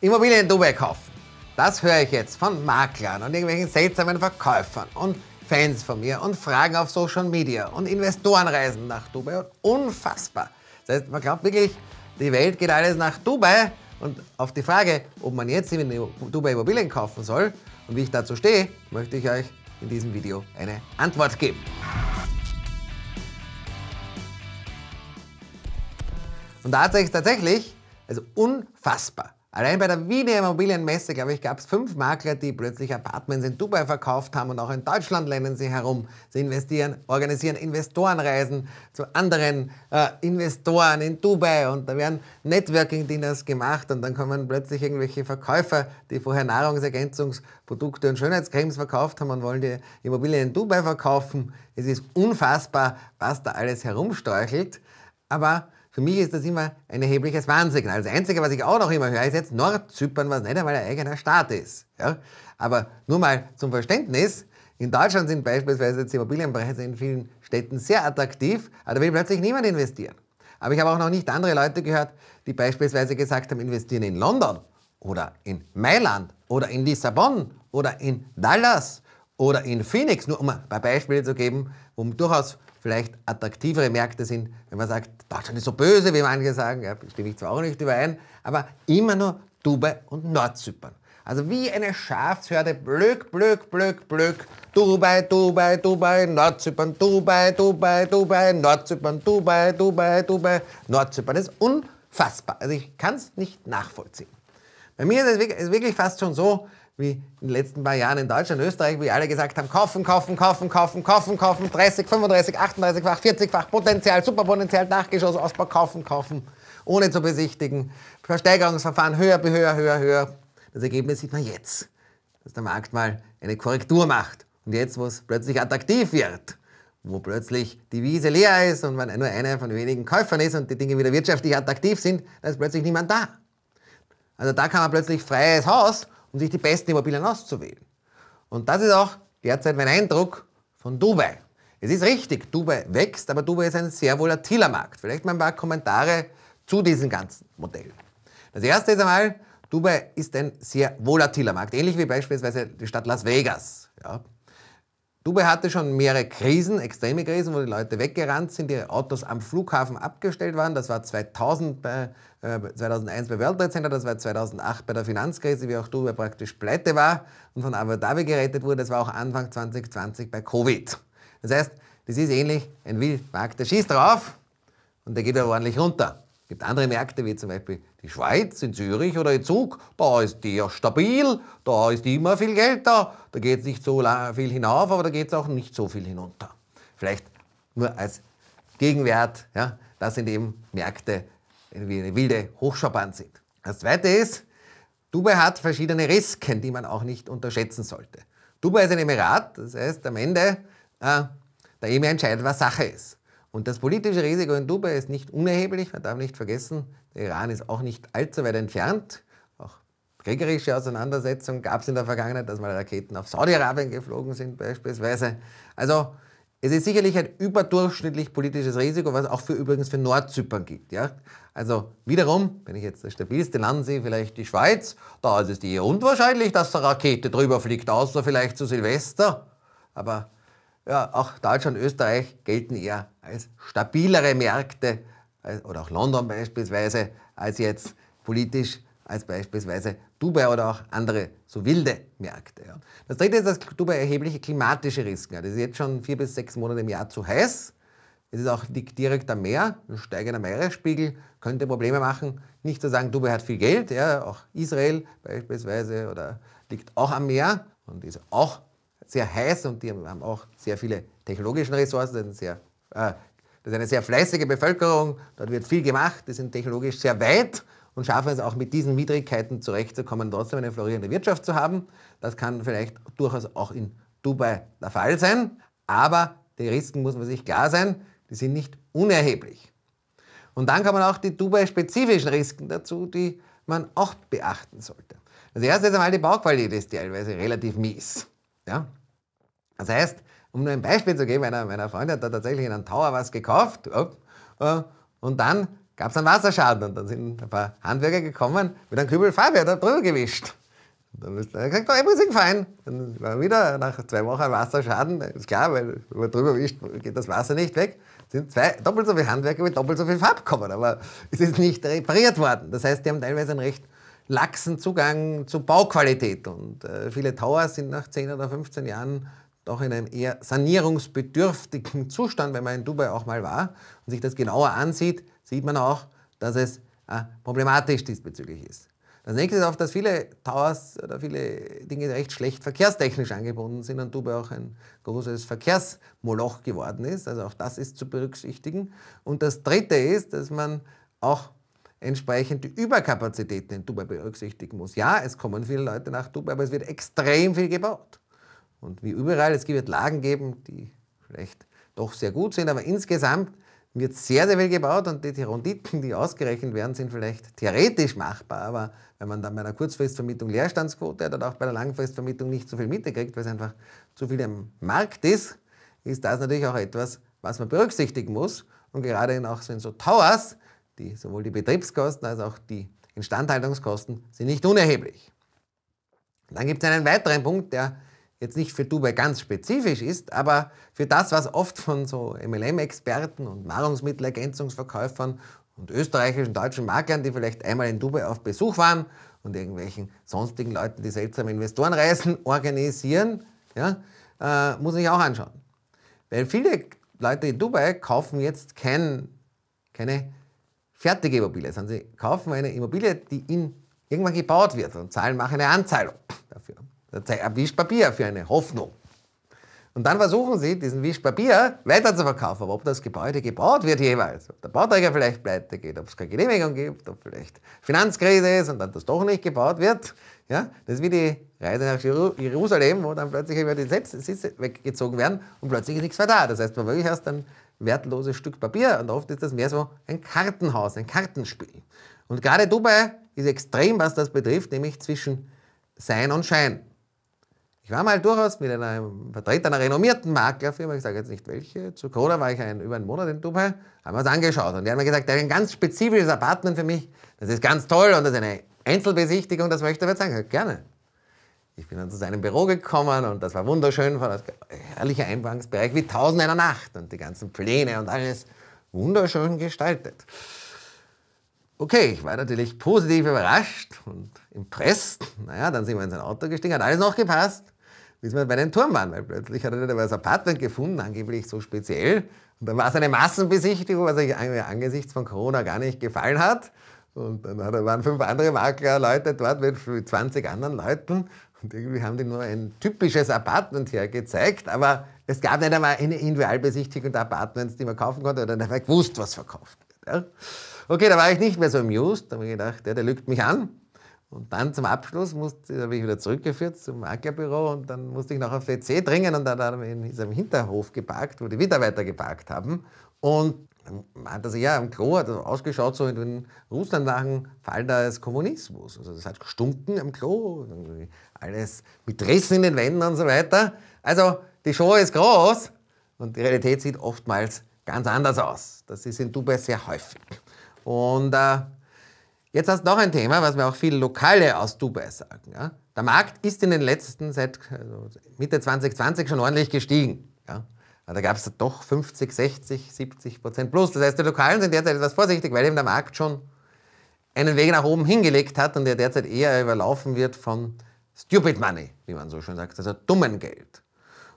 Immobilien in Dubai kaufen. Das höre ich jetzt von Maklern und irgendwelchen seltsamen Verkäufern und Fans von mir und Fragen auf Social Media und Investorenreisen nach Dubai. Und unfassbar. Das heißt, man glaubt wirklich, die Welt geht alles nach Dubai. Und auf die Frage, ob man jetzt in Dubai Immobilien kaufen soll und wie ich dazu stehe, möchte ich euch in diesem Video eine Antwort geben. Und da hat sich tatsächlich, also unfassbar, Allein bei der Wiener Immobilienmesse, glaube ich, gab es fünf Makler, die plötzlich Apartments in Dubai verkauft haben und auch in Deutschland lernen sie herum. Sie investieren, organisieren Investorenreisen zu anderen äh, Investoren in Dubai und da werden Networking-Dinners gemacht und dann kommen plötzlich irgendwelche Verkäufer, die vorher Nahrungsergänzungsprodukte und Schönheitscremes verkauft haben und wollen die Immobilien in Dubai verkaufen. Es ist unfassbar, was da alles herumstreuchelt. Aber für mich ist das immer ein erhebliches Warnsignal. Also das Einzige, was ich auch noch immer höre, ist jetzt Nordzypern, was nicht einmal ein eigener Staat ist. Ja? Aber nur mal zum Verständnis, in Deutschland sind beispielsweise die Immobilienpreise in vielen Städten sehr attraktiv, aber da will plötzlich niemand investieren. Aber ich habe auch noch nicht andere Leute gehört, die beispielsweise gesagt haben, investieren in London oder in Mailand oder in Lissabon oder in Dallas oder in Phoenix, nur um ein paar Beispiele zu geben, wo durchaus vielleicht attraktivere Märkte sind, wenn man sagt, Deutschland ist so böse, wie manche sagen, ja, stimme ich zwar auch nicht überein, aber immer nur Dubai und Nordzypern. Also wie eine Schafsherde, blöck, blöck, blöck, blöck, Dubai, Dubai, Dubai, Nordzypern, Dubai, Dubai, Dubai, Nordzypern, Dubai, Dubai, Dubai, Nordzypern. Das ist unfassbar. Also ich kann es nicht nachvollziehen. Bei mir ist es wirklich fast schon so, wie in den letzten paar Jahren in Deutschland, Österreich, wie alle gesagt haben, kaufen, kaufen, kaufen, kaufen, kaufen, kaufen, 30, 35, 38-fach, 40-fach, Potenzial, Superpotenzial, Nachgeschoss, Ausbau, kaufen, kaufen, ohne zu besichtigen, Versteigerungsverfahren höher, höher, höher, höher. Das Ergebnis sieht man jetzt, dass der Markt mal eine Korrektur macht. Und jetzt, wo es plötzlich attraktiv wird, wo plötzlich die Wiese leer ist und man nur einer von wenigen Käufern ist und die Dinge wieder wirtschaftlich attraktiv sind, da ist plötzlich niemand da. Also da kann man plötzlich freies Haus um sich die besten Immobilien auszuwählen. Und das ist auch derzeit mein Eindruck von Dubai. Es ist richtig, Dubai wächst, aber Dubai ist ein sehr volatiler Markt. Vielleicht mal ein paar Kommentare zu diesem ganzen Modell. Das erste ist einmal, Dubai ist ein sehr volatiler Markt, ähnlich wie beispielsweise die Stadt Las Vegas. Ja. Dubai hatte schon mehrere Krisen, extreme Krisen, wo die Leute weggerannt sind, ihre Autos am Flughafen abgestellt waren. Das war 2000 bei, äh, 2001 bei World Trade Center, das war 2008 bei der Finanzkrise, wie auch Dubai praktisch pleite war und von Abu Dhabi gerettet wurde. Das war auch Anfang 2020 bei Covid. Das heißt, das ist ähnlich, ein Wildmarkt, der schießt drauf und der geht aber ordentlich runter. Es gibt andere Märkte, wie zum Beispiel die Schweiz in Zürich oder in Zug, da ist der stabil, da ist immer viel Geld da, da geht es nicht so viel hinauf, aber da geht es auch nicht so viel hinunter. Vielleicht nur als Gegenwert, ja, das sind eben Märkte wie eine wilde Hochschaubahn sind. Das zweite ist, Dubai hat verschiedene Risiken, die man auch nicht unterschätzen sollte. Dubai ist ein Emirat, das heißt am Ende, äh, der Emir entscheidet, was Sache ist. Und das politische Risiko in Dubai ist nicht unerheblich. Man darf nicht vergessen, der Iran ist auch nicht allzu weit entfernt. Auch kriegerische Auseinandersetzungen gab es in der Vergangenheit, dass mal Raketen auf Saudi-Arabien geflogen sind beispielsweise. Also es ist sicherlich ein überdurchschnittlich politisches Risiko, was auch für übrigens für Nordzypern gilt. Ja? Also wiederum, wenn ich jetzt das stabilste Land sehe, vielleicht die Schweiz, da ist es eher unwahrscheinlich, dass eine Rakete drüber fliegt, außer vielleicht zu Silvester. Aber ja, auch Deutschland und Österreich gelten eher als stabilere Märkte oder auch London beispielsweise als jetzt politisch als beispielsweise Dubai oder auch andere so wilde Märkte. Ja. Das dritte ist, dass Dubai erhebliche klimatische Risiken hat. Es ist jetzt schon vier bis sechs Monate im Jahr zu heiß. Es ist auch, liegt direkt am Meer, ein steigender Meeresspiegel könnte Probleme machen. Nicht zu sagen, Dubai hat viel Geld, ja, auch Israel beispielsweise oder liegt auch am Meer und ist auch sehr heiß und die haben auch sehr viele technologische Ressourcen, sind sehr äh, das ist eine sehr fleißige Bevölkerung, dort wird viel gemacht, die sind technologisch sehr weit und schaffen es auch mit diesen Widrigkeiten zurechtzukommen, trotzdem eine florierende Wirtschaft zu haben. Das kann vielleicht durchaus auch in Dubai der Fall sein, aber die Risiken muss man sich klar sein, die sind nicht unerheblich. Und dann kommen auch die Dubai-spezifischen Risiken dazu, die man auch beachten sollte. Also erstens einmal die Bauqualität ist teilweise relativ mies. Ja? Das heißt, um nur ein Beispiel zu geben, einer meiner Freundin hat da tatsächlich in einem Tower was gekauft äh, und dann gab es einen Wasserschaden und dann sind ein paar Handwerker gekommen mit einem Kübel Farbe da drüber gewischt. Und dann ist er gesagt, oh, übrigens fein. Dann war wieder nach zwei Wochen ein Wasserschaden, ist klar, weil wenn man drüber wischt, geht das Wasser nicht weg. Sind zwei, doppelt so viele Handwerker mit doppelt so viel Farb gekommen, aber es ist nicht repariert worden. Das heißt, die haben teilweise einen recht laxen Zugang zu Bauqualität und äh, viele Towers sind nach 10 oder 15 Jahren doch in einem eher sanierungsbedürftigen Zustand, wenn man in Dubai auch mal war und sich das genauer ansieht, sieht man auch, dass es äh, problematisch diesbezüglich ist. Das nächste ist auch, dass viele Towers oder viele Dinge recht schlecht verkehrstechnisch angebunden sind und Dubai auch ein großes Verkehrsmoloch geworden ist. Also auch das ist zu berücksichtigen. Und das dritte ist, dass man auch entsprechend die Überkapazitäten in Dubai berücksichtigen muss. Ja, es kommen viele Leute nach Dubai, aber es wird extrem viel gebaut. Und wie überall, es wird Lagen geben, die vielleicht doch sehr gut sind, aber insgesamt wird sehr, sehr viel gebaut und die Renditen, die ausgerechnet werden, sind vielleicht theoretisch machbar, aber wenn man dann bei einer Kurzfristvermietung Leerstandsquote hat oder auch bei der Langfristvermietung nicht so viel Miete kriegt, weil es einfach zu viel im Markt ist, ist das natürlich auch etwas, was man berücksichtigen muss. Und gerade in auch in so Towers, die, sowohl die Betriebskosten als auch die Instandhaltungskosten sind nicht unerheblich. dann gibt es einen weiteren Punkt, der jetzt nicht für Dubai ganz spezifisch ist, aber für das, was oft von so MLM-Experten und Nahrungsmittelergänzungsverkäufern und österreichischen, deutschen Maklern, die vielleicht einmal in Dubai auf Besuch waren und irgendwelchen sonstigen Leuten, die seltsame Investorenreisen organisieren, ja, äh, muss ich auch anschauen. Weil viele Leute in Dubai kaufen jetzt kein, keine fertige Immobilie, sondern sie kaufen eine Immobilie, die in irgendwann gebaut wird und zahlen, machen eine Anzahlung dafür ein Wischpapier für eine Hoffnung. Und dann versuchen sie, diesen Wischpapier weiter zu verkaufen, aber ob das Gebäude gebaut wird jeweils, ob der Bauträger vielleicht pleite geht, ob es keine Genehmigung gibt, ob vielleicht Finanzkrise ist und dann das doch nicht gebaut wird. Ja, das ist wie die Reise nach Jerusalem, wo dann plötzlich über die Sitze weggezogen werden und plötzlich ist nichts mehr da. Das heißt, man wirklich erst ein wertloses Stück Papier und oft ist das mehr so ein Kartenhaus, ein Kartenspiel. Und gerade Dubai ist extrem, was das betrifft, nämlich zwischen Sein und Schein. Ich war mal durchaus mit einem Vertreter einer renommierten Maklerfirma, ich sage jetzt nicht welche, zu Corona war ich ein, über einen Monat in Dubai, haben wir uns angeschaut und die haben mir gesagt, der hat ein ganz spezifisches Apartment für mich, das ist ganz toll und das ist eine Einzelbesichtigung, das möchte er jetzt sagen. Sage, gerne. Ich bin dann zu seinem Büro gekommen und das war wunderschön, war das herrlicher Eingangsbereich wie tausend einer Nacht und die ganzen Pläne und alles wunderschön gestaltet. Okay, ich war natürlich positiv überrascht und impressed. Naja, dann sind wir in sein Auto gestiegen, hat alles noch gepasst ist man bei den Turm Turmmann, weil plötzlich hat er nicht das Apartment gefunden, angeblich so speziell. Und dann war es eine Massenbesichtigung, was sich angesichts von Corona gar nicht gefallen hat. Und dann waren fünf andere Maklerleute dort mit 20 anderen Leuten. Und irgendwie haben die nur ein typisches Apartment hergezeigt, aber es gab nicht einmal eine Individualbesichtigung der Apartments, die man kaufen konnte, oder einfach gewusst, was verkauft wird. Okay, da war ich nicht mehr so amused, da habe ich gedacht, ja, der lügt mich an. Und dann zum Abschluss musste, da bin ich wieder zurückgeführt zum Ackerbüro und dann musste ich noch auf WC dringen und dann hat er in seinem Hinterhof geparkt, wo die Mitarbeiter geparkt haben. Und dann meinte er sich, ja, am Klo hat das ausgeschaut, so in den Russland nach dem Fall des Kommunismus. Also das hat gestunken am Klo, alles mit Rissen in den Wänden und so weiter. Also die Show ist groß und die Realität sieht oftmals ganz anders aus. Das ist in Dubai sehr häufig. Und äh, Jetzt hast du noch ein Thema, was mir auch viele Lokale aus Dubai sagen. Ja? Der Markt ist in den letzten, seit also Mitte 2020 schon ordentlich gestiegen. Ja? Da gab es doch 50, 60, 70 Prozent plus. Das heißt, die Lokalen sind derzeit etwas vorsichtig, weil eben der Markt schon einen Weg nach oben hingelegt hat und der derzeit eher überlaufen wird von Stupid Money, wie man so schön sagt, also dummen Geld.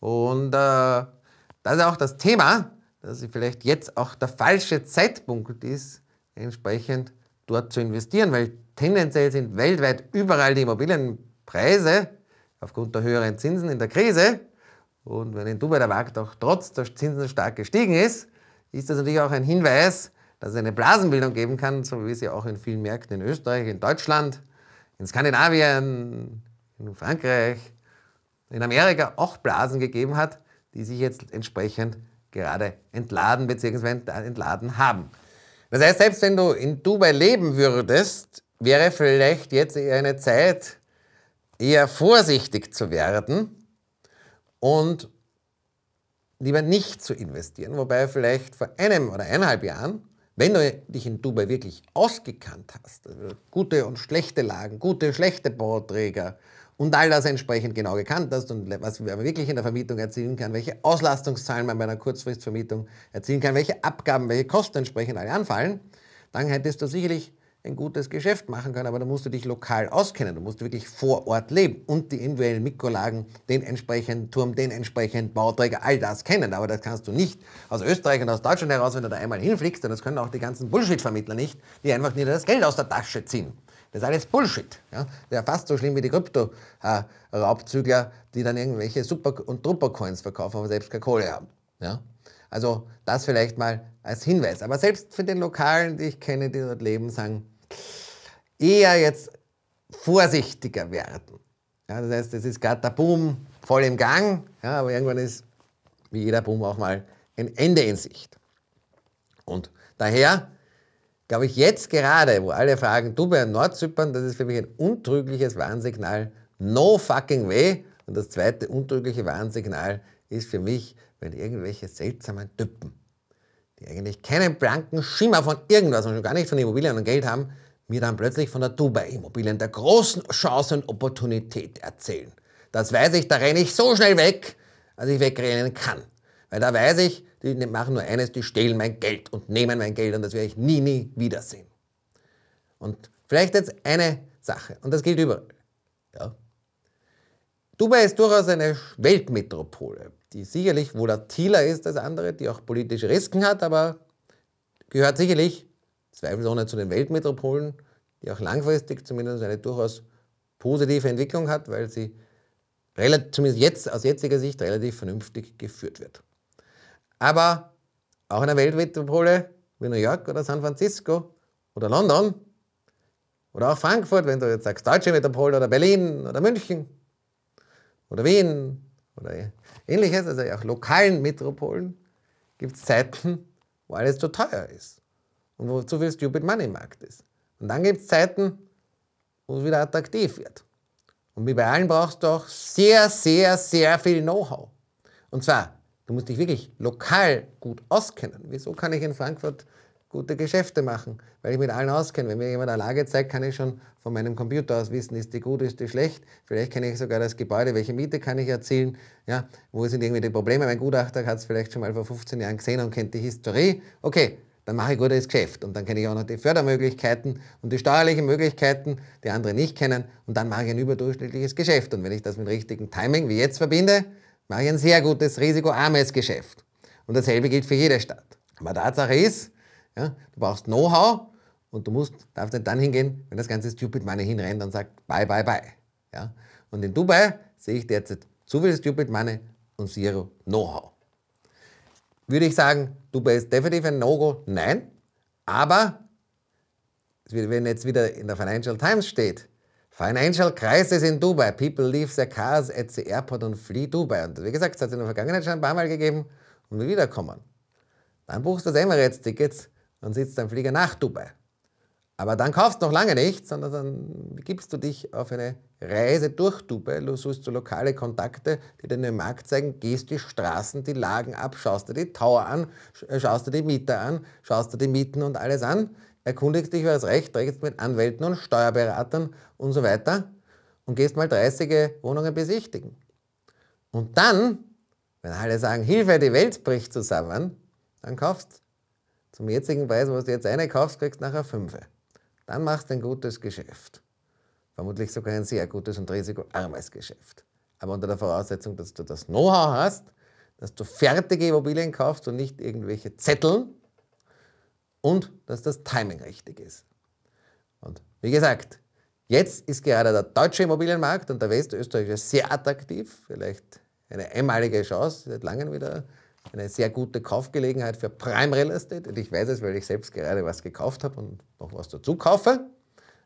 Und äh, das ist auch das Thema, dass vielleicht jetzt auch der falsche Zeitpunkt ist, entsprechend dort zu investieren, weil tendenziell sind weltweit überall die Immobilienpreise aufgrund der höheren Zinsen in der Krise. Und wenn in Dubai der Markt auch trotz der Zinsen stark gestiegen ist, ist das natürlich auch ein Hinweis, dass es eine Blasenbildung geben kann, so wie sie auch in vielen Märkten in Österreich, in Deutschland, in Skandinavien, in Frankreich, in Amerika auch Blasen gegeben hat, die sich jetzt entsprechend gerade entladen bzw. entladen haben. Das heißt, selbst wenn du in Dubai leben würdest, wäre vielleicht jetzt eine Zeit, eher vorsichtig zu werden und lieber nicht zu investieren. Wobei vielleicht vor einem oder eineinhalb Jahren, wenn du dich in Dubai wirklich ausgekannt hast, also gute und schlechte Lagen, gute, schlechte Bauträger, und all das entsprechend genau gekannt hast und was man wirklich in der Vermietung erzielen kann, welche Auslastungszahlen man bei einer Kurzfristvermietung erzielen kann, welche Abgaben, welche Kosten entsprechend alle anfallen, dann hättest du sicherlich ein gutes Geschäft machen können, aber da musst du dich lokal auskennen, du musst wirklich vor Ort leben und die individuellen Mikrolagen, den entsprechenden Turm, den entsprechenden Bauträger, all das kennen, aber das kannst du nicht aus Österreich und aus Deutschland heraus, wenn du da einmal hinfliegst, und das können auch die ganzen Bullshit-Vermittler nicht, die einfach nur das Geld aus der Tasche ziehen. Das ist alles Bullshit. Ja? Das ist ja fast so schlimm wie die Krypto-Raubzügler, die dann irgendwelche Super- und Trupper-Coins verkaufen, aber selbst keine Kohle haben. Ja? Also das vielleicht mal als Hinweis. Aber selbst für den Lokalen, die ich kenne, die dort leben, sagen, eher jetzt vorsichtiger werden. Ja, das heißt, es ist gerade der Boom voll im Gang, ja, aber irgendwann ist, wie jeder Boom, auch mal ein Ende in Sicht. Und daher glaube ich, jetzt gerade, wo alle fragen, du bei Nordzypern, das ist für mich ein untrügliches Warnsignal, no fucking way. Und das zweite untrügliche Warnsignal ist für mich, wenn irgendwelche seltsamen Typen, die eigentlich keinen blanken Schimmer von irgendwas und schon gar nicht von Immobilien und Geld haben, mir dann plötzlich von der Dubai-Immobilien, der großen Chance und Opportunität erzählen. Das weiß ich, da renne ich so schnell weg, als ich wegrennen kann. Weil da weiß ich, die machen nur eines, die stehlen mein Geld und nehmen mein Geld und das werde ich nie, nie wiedersehen. Und vielleicht jetzt eine Sache, und das gilt überall. Ja. Dubai ist durchaus eine Weltmetropole, die sicherlich volatiler ist als andere, die auch politische Risiken hat, aber gehört sicherlich zweifelsohne zu den Weltmetropolen, die auch langfristig zumindest eine durchaus positive Entwicklung hat, weil sie relativ, zumindest jetzt aus jetziger Sicht relativ vernünftig geführt wird. Aber auch in der Weltmetropole wie New York oder San Francisco oder London oder auch Frankfurt, wenn du jetzt sagst deutsche Metropole oder Berlin oder München oder Wien oder ähnliches, also auch lokalen Metropolen, gibt es Zeiten, wo alles zu teuer ist und wo zu viel Stupid Money Markt ist. Und dann gibt es Zeiten, wo es wieder attraktiv wird. Und wie bei allen brauchst du auch sehr, sehr, sehr viel Know-how. Und zwar Du musst dich wirklich lokal gut auskennen. Wieso kann ich in Frankfurt gute Geschäfte machen, weil ich mit allen auskenne. Wenn mir jemand eine Lage zeigt, kann ich schon von meinem Computer aus wissen, ist die gut, ist die schlecht. Vielleicht kenne ich sogar das Gebäude, welche Miete kann ich erzielen, ja, wo sind irgendwie die Probleme. Mein Gutachter hat es vielleicht schon mal vor 15 Jahren gesehen und kennt die Historie. Okay, dann mache ich gutes Geschäft und dann kenne ich auch noch die Fördermöglichkeiten und die steuerlichen Möglichkeiten, die andere nicht kennen und dann mache ich ein überdurchschnittliches Geschäft. Und wenn ich das mit richtigem Timing wie jetzt verbinde, mache ich ein sehr gutes, risikoarmes Geschäft. Und dasselbe gilt für jede Stadt. Aber Tatsache ist, ja, du brauchst Know-how und du musst, darfst nicht dann hingehen, wenn das ganze Stupid Money hinrennt und sagt, bye, bye, bye. Ja? Und in Dubai sehe ich derzeit zu viel Stupid Money und zero Know-how. Würde ich sagen, Dubai ist definitiv ein No-Go? Nein. Aber, wenn jetzt wieder in der Financial Times steht, Financial Crisis in Dubai. People leave their cars at the airport and flee Dubai. Und wie gesagt, es hat in der Vergangenheit schon ein paar Mal gegeben und wir wiederkommen. Dann buchst du das emirates tickets und sitzt am Flieger nach Dubai. Aber dann kaufst du noch lange nichts, sondern dann gibst du dich auf eine Reise durch Dubai, du suchst du lokale Kontakte, die dir den Markt zeigen, gehst die Straßen, die Lagen ab, schaust dir die Tower an, äh, schaust dir die Mieter an, schaust dir die Mieten und alles an erkundigst dich über das Recht, redest mit Anwälten und Steuerberatern und so weiter und gehst mal 30 Wohnungen besichtigen. Und dann, wenn alle sagen, Hilfe, die Welt bricht zusammen, dann kaufst zum jetzigen Preis, was du jetzt eine kaufst, kriegst nachher fünf. Dann machst du ein gutes Geschäft. Vermutlich sogar ein sehr gutes und risikoarmes Geschäft. Aber unter der Voraussetzung, dass du das Know-how hast, dass du fertige Immobilien kaufst und nicht irgendwelche Zetteln, und dass das Timing richtig ist. Und wie gesagt, jetzt ist gerade der deutsche Immobilienmarkt und der westösterreichische sehr attraktiv, vielleicht eine einmalige Chance, seit langem wieder eine sehr gute Kaufgelegenheit für Prime Real Estate. Und ich weiß es, weil ich selbst gerade was gekauft habe und noch was dazu kaufe.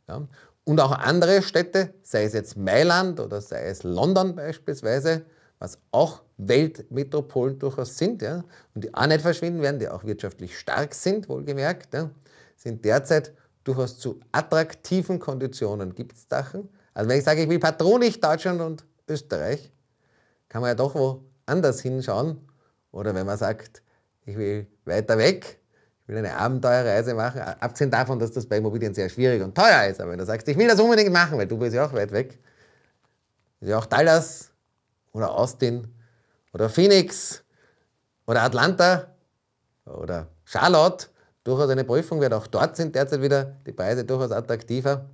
Ja. Und auch andere Städte, sei es jetzt Mailand oder sei es London beispielsweise, was auch Weltmetropolen durchaus sind, ja, und die auch nicht verschwinden werden, die auch wirtschaftlich stark sind, wohlgemerkt, ja, sind derzeit durchaus zu attraktiven Konditionen. Gibt es Sachen? Also wenn ich sage, ich will patronisch Deutschland und Österreich, kann man ja doch woanders hinschauen. Oder wenn man sagt, ich will weiter weg, ich will eine Abenteuerreise machen, abgesehen davon, dass das bei Immobilien sehr schwierig und teuer ist, aber wenn du sagst, ich will das unbedingt machen, weil du bist ja auch weit weg, ist ja auch Dallas oder Austin oder Phoenix oder Atlanta oder Charlotte durchaus eine Prüfung wird. Auch dort sind derzeit wieder die Preise durchaus attraktiver.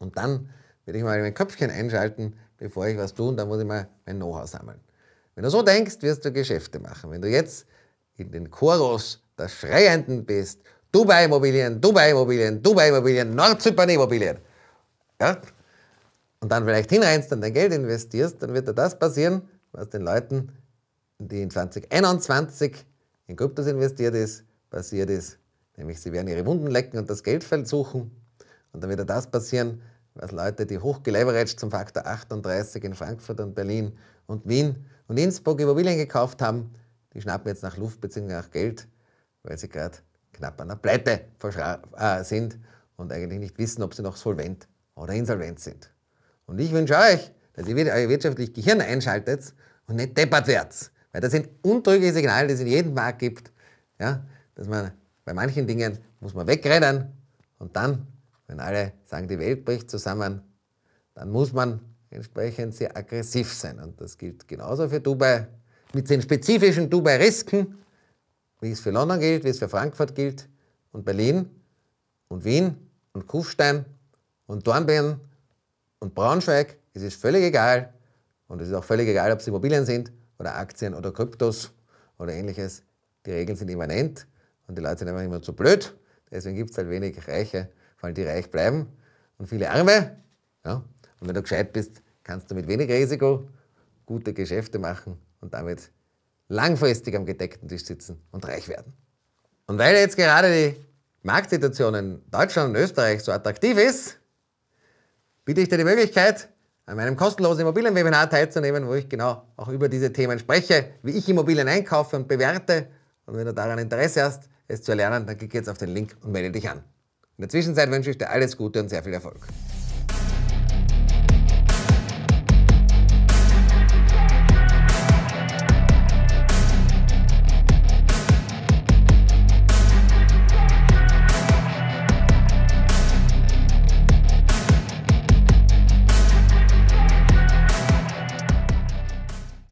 Und dann werde ich mal mein Köpfchen einschalten, bevor ich was tue, und dann muss ich mal mein Know-how sammeln. Wenn du so denkst, wirst du Geschäfte machen. Wenn du jetzt in den Chorus der Schreienden bist, Dubai Immobilien, Dubai Immobilien, Dubai Immobilien, Nordzypern Immobilien. Ja? und dann vielleicht hineinst und dein Geld investierst, dann wird dir das passieren, was den Leuten, die in 2021 in Kryptos investiert ist, passiert ist. Nämlich sie werden ihre Wunden lecken und das Geldfeld suchen. Und dann wird dir das passieren, was Leute, die hochgeleveraged zum Faktor 38 in Frankfurt und Berlin und Wien und Innsbruck Immobilien gekauft haben, die schnappen jetzt nach Luft bzw. nach Geld, weil sie gerade knapp an der Pleite äh, sind und eigentlich nicht wissen, ob sie noch solvent oder insolvent sind. Und ich wünsche euch, dass ihr wieder euer wirtschaftliches Gehirn einschaltet und nicht deppert werdet. Weil das sind untrügliche Signale, die es in jedem Markt gibt. Ja, dass man bei manchen Dingen muss man wegrennen und dann, wenn alle sagen, die Welt bricht zusammen, dann muss man entsprechend sehr aggressiv sein. Und das gilt genauso für Dubai mit den spezifischen Dubai-Risken, wie es für London gilt, wie es für Frankfurt gilt und Berlin und Wien und Kufstein und Dornbirn und Braunschweig, es ist völlig egal, und es ist auch völlig egal, ob es Immobilien sind oder Aktien oder Kryptos oder ähnliches, die Regeln sind immanent und die Leute sind einfach immer zu blöd. Deswegen gibt es halt wenig Reiche, vor allem die reich bleiben und viele Arme. Ja? Und wenn du gescheit bist, kannst du mit wenig Risiko gute Geschäfte machen und damit langfristig am gedeckten Tisch sitzen und reich werden. Und weil jetzt gerade die Marktsituation in Deutschland und Österreich so attraktiv ist, biete ich dir die Möglichkeit, an meinem kostenlosen Immobilienwebinar teilzunehmen, wo ich genau auch über diese Themen spreche, wie ich Immobilien einkaufe und bewerte. Und wenn du daran Interesse hast, es zu erlernen, dann klick jetzt auf den Link und melde dich an. In der Zwischenzeit wünsche ich dir alles Gute und sehr viel Erfolg.